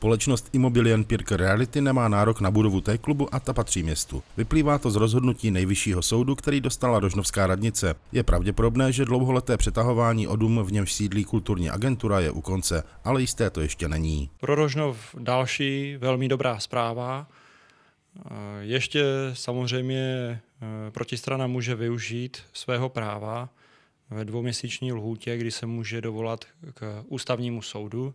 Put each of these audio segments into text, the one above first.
Společnost Immobilien Pirk Reality nemá nárok na budovu té klubu a ta patří městu. Vyplývá to z rozhodnutí nejvyššího soudu, který dostala Rožnovská radnice. Je pravděpodobné, že dlouholeté přetahování o dům, v němž sídlí kulturní agentura, je u konce, ale jisté to ještě není. Pro Rožnov další velmi dobrá zpráva. Eh, ještě samozřejmě eh, protistrana může využít svého práva ve dvouměsíční lhůtě, kdy se může dovolat k ústavnímu soudu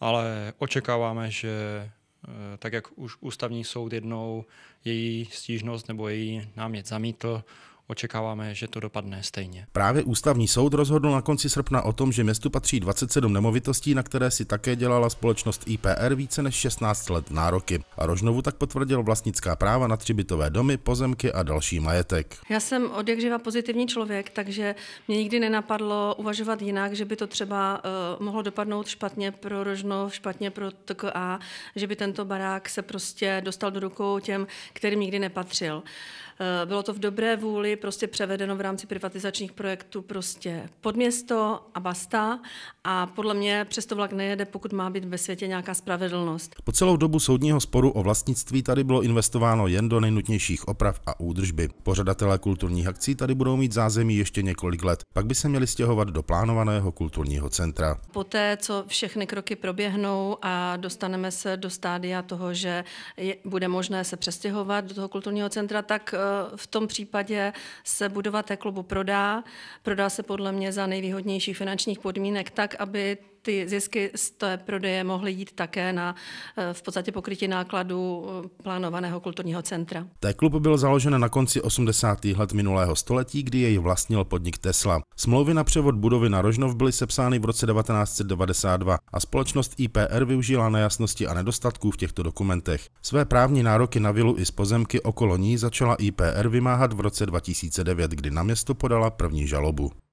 ale očekáváme, že eh, tak jak už ústavní soud jednou její stížnost nebo její námět zamítl, očekáváme, že to dopadne stejně. Právě ústavní soud rozhodl na konci srpna o tom, že městu patří 27 nemovitostí, na které si také dělala společnost IPR více než 16 let nároky. A Rožnovu tak potvrdil vlastnická práva na třibytové domy, pozemky a další majetek. Já jsem od jak živa pozitivní člověk, takže mě nikdy nenapadlo uvažovat jinak, že by to třeba uh, mohlo dopadnout špatně pro Rožnov, špatně pro TKA, že by tento barák se prostě dostal do rukou těm, kterým nikdy nepatřil. Eh, bylo to v dobré vůli, prostě převedeno v rámci privatizačních projektů prostě pod město a basta a podle mě přesto vlak nejede, pokud má být ve světě nějaká spravedlnost. Po celou dobu soudního sporu o vlastnictví tady bylo investováno jen do nejnutnějších oprav a údržby. Pořadatelé kulturních akcí tady budou mít zázemí ještě několik let, pak by se měli stěhovat do plánovaného kulturního centra. Poté, co všechny kroky proběhnou a dostaneme se do stádia toho, že je, bude možné se přestěhovat do toho kulturního centra, tak eh, v tom případě se budova té klubu prodá. Prodá se podle mě za nejvýhodnějších finančních podmínek tak, aby ty zisky z té prodeje mohly jít také na eh, v podstatě pokrytí nákladů eh, plánovaného kulturního centra. Ten klub byl založen na konci 80. let minulého století, kdy jej vlastnil podnik Tesla. Smlouvy na převod budovy na Rožnov byly sepsány v roce 1992 a společnost IPR využila nejasnosti a nedostatků v těchto dokumentech. Své právní nároky na vilu i z pozemky okolo ní začala IPR vymáhat v roce 2009, kdy na město podala první žalobu.